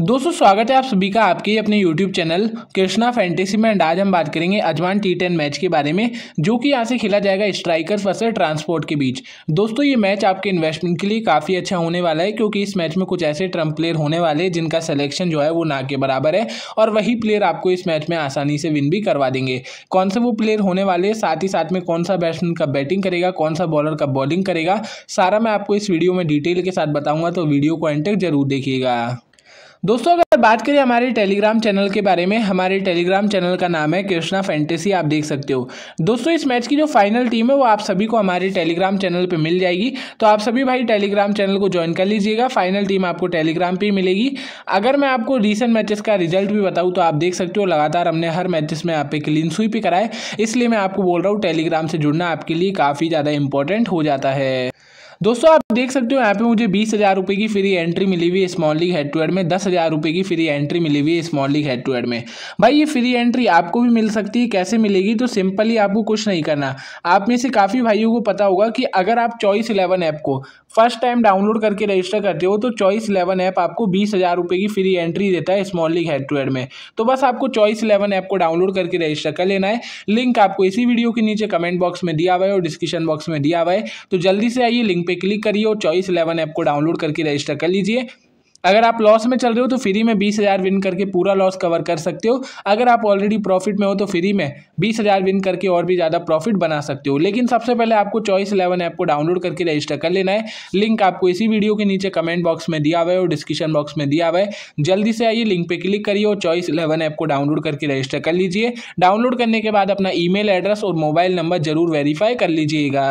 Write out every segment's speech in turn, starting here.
दोस्तों स्वागत है आप सभी का आपके अपने YouTube चैनल कृष्णा फैंटेसी में एंड आज हम बात करेंगे अजवान टी टेन मैच के बारे में जो कि यहाँ से खेला जाएगा स्ट्राइकर्स वर्सेस ट्रांसपोर्ट के बीच दोस्तों ये मैच आपके इन्वेस्टमेंट के लिए काफ़ी अच्छा होने वाला है क्योंकि इस मैच में कुछ ऐसे ट्रम्प प्लेयर होने वाले हैं जिनका सलेक्शन जो है वो ना के बराबर है और वही प्लेयर आपको इस मैच में आसानी से विन भी करवा देंगे कौन से वो प्लेयर होने वाले हैं साथ ही साथ में कौन सा बैट्समैन कब बैटिंग करेगा कौन सा बॉलर कब बॉलिंग करेगा सारा मैं आपको इस वीडियो में डिटेल के साथ बताऊँगा तो वीडियो को एंड तक जरूर देखिएगा दोस्तों अगर बात करें हमारे टेलीग्राम चैनल के बारे में हमारे टेलीग्राम चैनल का नाम है कृष्णा फैंटेसी आप देख सकते हो दोस्तों इस मैच की जो फाइनल टीम है वो आप सभी को हमारे टेलीग्राम चैनल पे मिल जाएगी तो आप सभी भाई टेलीग्राम चैनल को ज्वाइन कर लीजिएगा फाइनल टीम आपको टेलीग्राम पर मिलेगी अगर मैं आपको रिसेंट मैचेस का रिजल्ट भी बताऊँ तो आप देख सकते हो लगातार हमने हर मैचेस में आप पे क्लीन स्वीप कराए इसलिए मैं आपको बोल रहा हूँ टेलीग्राम से जुड़ना आपके लिए काफ़ी ज़्यादा इंपॉर्टेंट हो जाता है दोस्तों आप देख सकते हो यहाँ पे मुझे बीस हज़ार रुपए की फ्री एंट्री मिली हुई small league head to head में दस हज़ार रुपए की फ्री एंट्री मिली हुई है small league head to head में भाई ये फ्री एंट्री आपको भी मिल सकती है कैसे मिलेगी तो सिंपली आपको कुछ नहीं करना आप में से काफ़ी भाइयों को पता होगा कि अगर आप चॉइस इलेवन ऐप को फर्स्ट टाइम डाउनलोड करके रजिस्टर करते हो तो चॉइस इलेवन ऐप आपको बीस हज़ार रुपए की फ्री एंट्री देता है small league head to head में तो बस आपको चॉइस इलेवन ऐप को डाउनलोड करके रजिस्टर कर लेना है लिंक आपको इसी वीडियो के नीचे कमेंट बॉक्स में दिया हुआ है और डिस्क्रिप्शन बॉक्स में दिया हुआ है तो जल्दी से आइए लिंक पे पे क्लिक करिए और चॉइस इलेवन ऐप को डाउनलोड करके रजिस्टर कर लीजिए अगर आप लॉस में चल रहे हो तो फ्री में बीस हज़ार विन करके पूरा लॉस कवर कर सकते हो अगर आप ऑलरेडी प्रॉफिट में हो तो फ्री में बीस हज़ार विन करके और भी ज़्यादा प्रॉफिट बना सकते हो लेकिन सबसे पहले आपको चॉइस इलेवन ऐप को डाउनलोड करके रजिस्टर कर लेना है लिंक आपको इसी वीडियो के नीचे कमेंट बॉक्स में दिया हुआ है और डिस्क्रिप्शन बॉक्स में दिया हुआ है जल्दी से आइए लिंक पर क्लिक करिए और चॉइस इलेवन ऐप को डाउनलोड करके रजिस्टर कर लीजिए डाउनलोड करने के बाद अपना ई एड्रेस और मोबाइल नंबर जरूर वेरीफाई कर लीजिएगा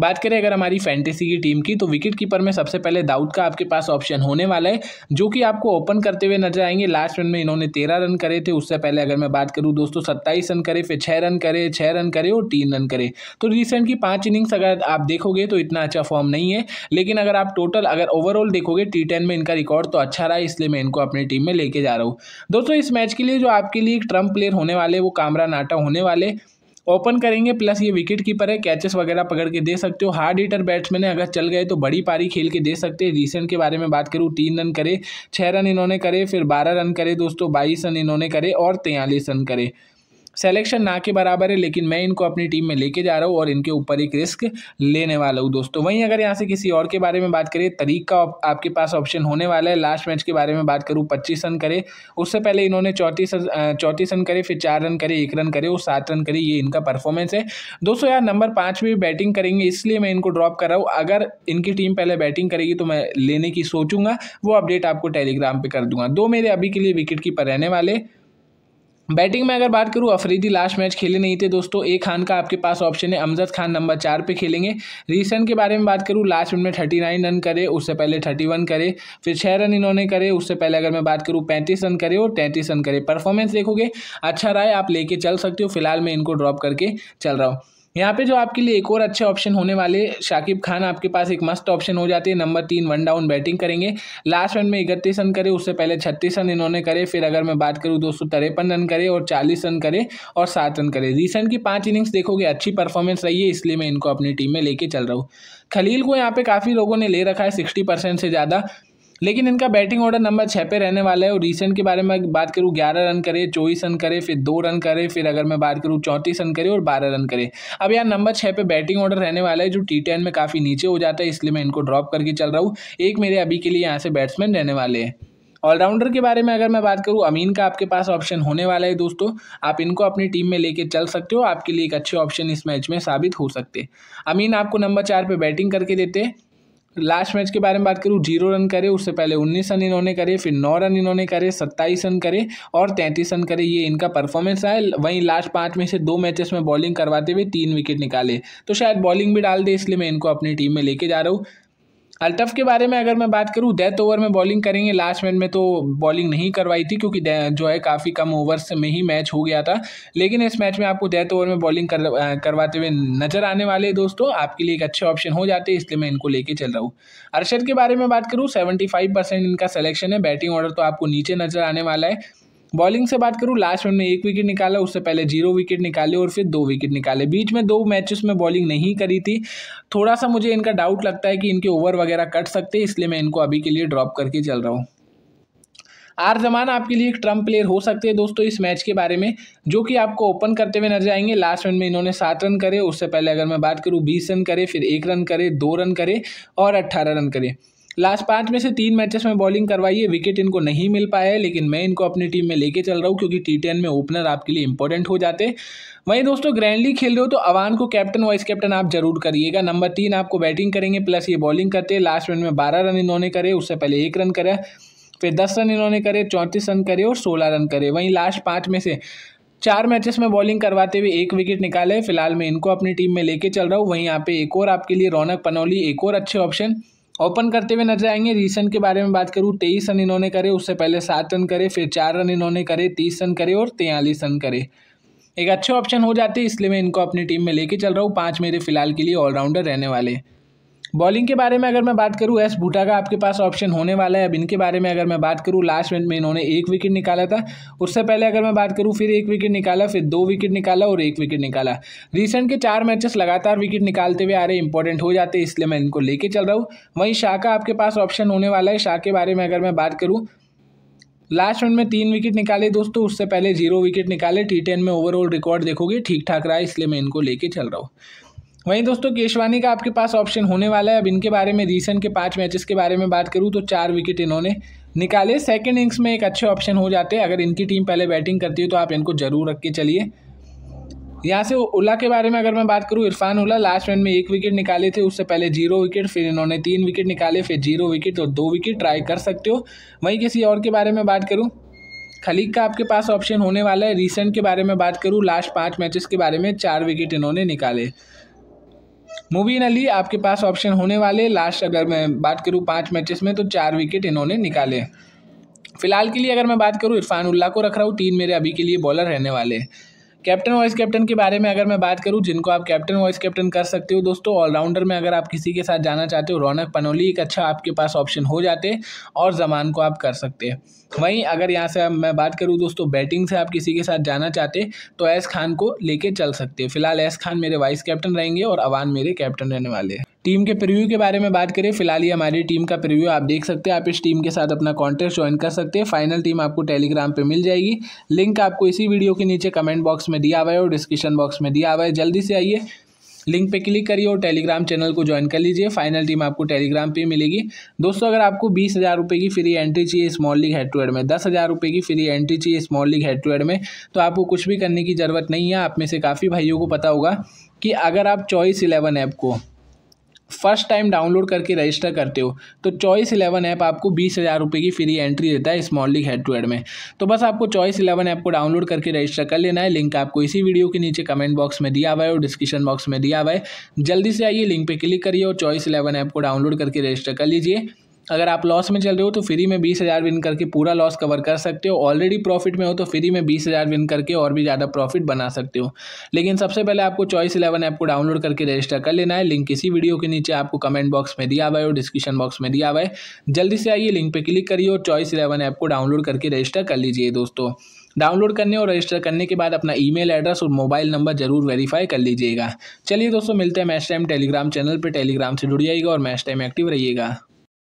बात करें अगर हमारी फैंटेसी की टीम की तो विकेट कीपर में सबसे पहले दाऊद का आपके पास ऑप्शन होने वाला है जो कि आपको ओपन करते हुए नजर आएंगे लास्ट रन में इन्होंने तेरह रन करे थे उससे पहले अगर मैं बात करूँ दोस्तों सत्ताईस रन करे फिर छः रन करे छः रन करे और तीन रन करे तो रिसेंट की पाँच इनिंग्स अगर आप देखोगे तो इतना अच्छा फॉर्म नहीं है लेकिन अगर आप टोटल अगर ओवरऑल देखोगे टी टेन में इनका रिकॉर्ड तो अच्छा रहा है इसलिए मैं इनको अपनी टीम में लेके जा रहा हूँ दोस्तों इस मैच के लिए जो आपके लिए एक ट्रम्प प्लेयर होने वाले वो कामरा नाटा होने वाले ओपन करेंगे प्लस ये विकेट कीपर है कैचेस वगैरह पकड़ के दे सकते हो हार्ड हीटर बैट्समैन है अगर चल गए तो बड़ी पारी खेल के दे सकते हैं रिसेंट के बारे में बात करूँ तीन रन करे छः रन इन्होंने करे फिर बारह रन करे दोस्तों बाईस रन इन्होंने करे और तैंतालीस रन करे सेलेक्शन ना के बराबर है लेकिन मैं इनको अपनी टीम में लेके जा रहा हूँ और इनके ऊपर एक रिस्क लेने वाला हूँ दोस्तों वहीं अगर यहाँ से किसी और के बारे में बात करें तरीक का आपके पास ऑप्शन होने वाला है लास्ट मैच के बारे में बात करूँ पच्चीस रन करे उससे पहले इन्होंने चौंतीस चौंतीस रन करे फिर चार रन करे एक रन करे और सात रन करे ये इनका परफॉर्मेंस है दोस्तों यार नंबर पाँच में बैटिंग करेंगे इसलिए मैं इनको ड्रॉप कर रहा हूँ अगर इनकी टीम पहले बैटिंग करेगी तो मैं लेने की सोचूंगा वो अपडेट आपको टेलीग्राम पर कर दूंगा दो मेरे अभी के लिए विकेट कीपर रहने वाले बैटिंग में अगर बात करूँ अफरीदी लास्ट मैच खेले नहीं थे दोस्तों ए खान का आपके पास ऑप्शन है अमजद खान नंबर चार पे खेलेंगे रीसेंट के बारे में बात करूँ लास्ट मिनट में थर्टी नाइन रन करे उससे पहले थर्टी वन करे फिर छः रन इन्होंने करे उससे पहले अगर मैं बात करूँ पैंतीस रन करे और तैंतीस रन करे परफॉर्मेंस देखोगे अच्छा रहा है आप लेके चल सकते हो फिलहाल मैं इनको ड्रॉप करके चल रहा हूँ यहाँ पे जो आपके लिए एक और अच्छे ऑप्शन होने वाले शाकिब खान आपके पास एक मस्त ऑप्शन हो जाते हैं नंबर तीन वन डाउन बैटिंग करेंगे लास्ट रन में इकतीस रन करे उससे पहले छत्तीस रन इन्होंने करे फिर अगर मैं बात करूँ दोस्तों तिरपन रन करे और चालीस रन करे और सात रन करे रिसेंट की पाँच इनिंग्स देखोगे अच्छी परफॉर्मेंस रही है इसलिए मैं इनको अपनी टीम में लेके चल रहा हूँ खलील को यहाँ पे काफ़ी लोगों ने ले रखा है सिक्सटी परसेंट से ज़्यादा लेकिन इनका बैटिंग ऑर्डर नंबर छः पे रहने वाला है और रिसेंट के बारे में बात करूँ ग्यारह रन करे चौबीस रन करे फिर दो रन करे फिर अगर मैं बात करूँ चौंतीस रन करे और बारह रन करे अब यार नंबर छः पे बैटिंग ऑर्डर रहने वाला है जो टी टेन में काफ़ी नीचे हो जाता है इसलिए मैं इनको ड्रॉप करके चल रहा हूँ एक मेरे अभी के लिए यहाँ से बैट्समैन रहने वाले हैं ऑलराउंडर के बारे में अगर मैं बात करूँ अमीन का आपके पास ऑप्शन होने वाला है दोस्तों आप इनको अपनी टीम में लेके चल सकते हो आपके लिए एक अच्छे ऑप्शन इस मैच में साबित हो सकते अमीन आपको नंबर चार पे बैटिंग करके देते हैं लास्ट मैच के बारे में बात करूँ जीरो रन करे उससे पहले उन्नीस रन इन्होंने करे फिर नौ रन इन्होंने करे सत्ताईस रन करे और तैंतीस रन करे ये इनका परफॉर्मेंस रहा है वहीं लास्ट पाँच में से दो मैचेस में बॉलिंग करवाते हुए तीन विकेट निकाले तो शायद बॉलिंग भी डाल दे इसलिए मैं इनको अपनी टीम में लेके जा रहा हूँ अल्टफ के बारे में अगर मैं बात करूँ डेथ ओवर में बॉलिंग करेंगे लास्ट मैच में तो बॉलिंग नहीं करवाई थी क्योंकि जो है काफ़ी कम ओवर्स में ही मैच हो गया था लेकिन इस मैच में आपको डेथ ओवर में बॉलिंग कर, करवाते हुए नजर आने वाले दोस्तों आपके लिए एक अच्छे ऑप्शन हो जाते हैं इसलिए मैं इनको लेके चल रहा हूँ अरशद के बारे में बात करूँ सेवेंटी इनका सलेक्शन है बैटिंग ऑर्डर तो आपको नीचे नजर आने वाला है बॉलिंग से बात करूँ लास्ट में एक विकेट निकाला उससे पहले जीरो विकेट निकाले और फिर दो विकेट निकाले बीच में दो मैचेस में बॉलिंग नहीं करी थी थोड़ा सा मुझे इनका डाउट लगता है कि इनके ओवर वगैरह कट सकते हैं इसलिए मैं इनको अभी के लिए ड्रॉप करके चल रहा हूँ आर जमान आपके लिए एक ट्रम्प प्लेयर हो सकते हैं दोस्तों इस मैच के बारे में जो कि आपको ओपन करते हुए नजर आएंगे लास्ट रन में इन्होंने सात रन करे उससे पहले अगर मैं बात करूँ बीस रन करे फिर एक रन करे दो रन करे और अट्ठारह रन करे लास्ट पाँच में से तीन मैचेस में बॉलिंग करवाई है विकेट इनको नहीं मिल पाया है लेकिन मैं इनको अपनी टीम में लेके चल रहा हूँ क्योंकि टी टेन में ओपनर आपके लिए इंपॉर्टेंट हो जाते हैं वहीं दोस्तों ग्रैंडली खेल रहे हो तो अवान को कैप्टन वाइस कैप्टन आप जरूर करिएगा नंबर तीन आपको बैटिंग करेंगे प्लस ये बॉलिंग करते हैं लास्ट रन में बारह रन इन्होंने करे उससे पहले एक रन करा फिर दस रन इन्होंने करे चौंतीस रन करे और सोलह रन करे वहीं लास्ट पाँच में से चार मैचेस में बॉलिंग करवाते हुए एक विकेट निकाले फिलहाल मैं इनको अपनी टीम में लेके चल रहा हूँ वहीं यहाँ पे एक और आपके लिए रौनक पनौली एक और अच्छे ऑप्शन ओपन करते हुए नजर आएंगे रीसेंट के बारे में बात करूँ तेईस रन इन्होंने करे उससे पहले सात रन करे फिर चार रन इन्होंने करे तीस रन करे और तेयलीस रन करे एक अच्छे ऑप्शन हो जाते हैं इसलिए मैं इनको अपनी टीम में लेके चल रहा हूँ पांच मेरे फिलहाल के लिए ऑलराउंडर रहने वाले बॉलिंग के बारे में अगर मैं बात करूँ एस बूटा का आपके पास ऑप्शन होने वाला है अब इनके बारे में अगर मैं बात करूँ लास्ट मिनट में इन्होंने एक विकेट निकाला था उससे पहले अगर मैं बात करूँ फिर एक विकेट निकाला फिर दो विकेट निकाला और एक विकेट निकाला रिसेंट के चार मैचेस लगातार विकेट निकालते हुए आ रहे इंपॉर्टेंट हो जाते हैं इसलिए मैं इनको लेके चल रहा हूँ वहीं शाह का आपके पास ऑप्शन होने वाला है शाह के बारे में अगर मैं बात करूँ लास्ट रन में तीन विकेट निकाले दोस्तों उससे पहले जीरो विकेट निकाले टी टेन में ओवरऑल रिकॉर्ड देखोगे ठीक ठाक रहा है इसलिए मैं इनको लेके चल रहा हूँ वहीं दोस्तों केशवानी का आपके पास ऑप्शन होने वाला है अब इनके बारे में रिसेंट के पाँच मैचेस के बारे में बात करूँ तो चार विकेट इन्होंने निकाले सेकेंड इनिंग्स में एक अच्छे ऑप्शन हो जाते हैं अगर इनकी टीम पहले बैटिंग करती है तो आप इनको ज़रूर रख के चलिए यहाँ से उला के बारे में अगर मैं बात करूँ इरफान उल्ला लास्ट रन में एक विकेट निकाले थे उससे पहले जीरो विकेट फिर इन्होंने तीन विकेट निकाले फिर जीरो विकेट और दो विकेट ट्राई कर सकते हो वहीं किसी और के बारे में बात करूँ खलीक का आपके पास ऑप्शन होने वाला है रिसेंट के बारे में बात करूँ लास्ट पाँच मैचेस के बारे में चार विकेट इन्होंने निकाले मुबीन अली आपके पास ऑप्शन होने वाले लास्ट अगर मैं बात करूँ पाँच मैचेस में तो चार विकेट इन्होंने निकाले फिलहाल के लिए अगर मैं बात करूँ इरफान उल्ला को रख रहा हूँ तीन मेरे अभी के लिए बॉलर रहने वाले हैं कैप्टन वाइस कैप्टन के बारे में अगर मैं बात करूं जिनको आप कैप्टन वाइस कैप्टन कर सकते हो दोस्तों ऑलराउंडर में अगर आप किसी के साथ जाना चाहते हो रौनक पनोली एक अच्छा आपके पास ऑप्शन हो जाते और जमान को आप कर सकते हैं वहीं अगर यहाँ से मैं बात करूँ दोस्तों बैटिंग से आप किसी के साथ जाना चाहते तो ऐस खान को लेकर चल सकते फिलहाल ऐस खान मेरे वाइस कैप्टन रहेंगे और अवान मेरे कैप्टन रहने वाले हैं टीम के प्रीव्यू के बारे में बात करें फिलहाल ये हमारी टीम का प्रीव्यू आप देख सकते हैं आप इस टीम के साथ अपना कॉन्टेस्ट ज्वाइन कर सकते हैं फाइनल टीम आपको टेलीग्राम पे मिल जाएगी लिंक आपको इसी वीडियो के नीचे कमेंट बॉक्स में दिया हुआ है और डिस्क्रिप्शन बॉक्स में दिया हुआ है जल्दी से आइए लिंक पे क्लिक करिए और टेलीग्राम चैनल को ज्वाइन कर लीजिए फाइनल टीम आपको टेलीग्राम पे मिलेगी दोस्तों अगर आपको बीस हज़ार रुपये की फ्री एंट्री चाहिए small league head to head में दस हज़ार रुपये की फ्री एंट्री चाहिए small league head to head में तो आपको कुछ भी करने की ज़रूरत नहीं है आप में से काफ़ी भाइयों को पता होगा कि अगर आप चॉइस इलेवन ऐप को फर्स्ट टाइम डाउनलोड करके रजिस्टर करते हो तो चॉइस इलेवन ऐप आपको बीस हज़ार रुपये की फ्री एंट्री देता है small league head to head में तो बस आपको चॉइस इलेवन ऐप को डाउनलोड करके रजिस्टर कर लेना है लिंक आपको इसी वीडियो के नीचे कमेंट बॉक्स में दिया हुआ है और डिस्क्रिप्शन बॉक्स में दिया हुआ है जल्दी से आइए लिंक पर क्लिक करिए और चॉइस इलेवन ऐप को डाउनलोड करके रजिस्टर कर लीजिए अगर आप लॉस में चल रहे हो तो फ्री में बीस हज़ार विन करके पूरा लॉस कवर कर सकते हो ऑलरेडी प्रॉफिट में हो तो फ्री में बीस हज़ार विन करके और भी ज़्यादा प्रॉफिट बना सकते हो लेकिन सबसे पहले आपको चॉइस इलेवन ऐप को डाउनलोड करके रजिस्टर कर लेना है लिंक इसी वीडियो के नीचे आपको कमेंट बॉक्स में दिया हुआ है और डिस्क्रिप्शन बॉक्स में दिया हुआ है जल्दी से आइए लिंक पर क्लिक करिए और चॉइस इलेवन ऐप को डाउनलोड करके रजिस्टर कर लीजिए दोस्तों डाउनलोड करने और रजिस्टर करने के बाद अपना ईमेल एड्रेस और मोबाइल नंबर जरूर वेरीफाई कर लीजिएगा चलिए दोस्तों मिलते हैं मैच टाइम टेलीग्राम चैनल पर टेलीग्राम से जुड़ जाइएगा और मैच टाइम एक्टिव रहिएगा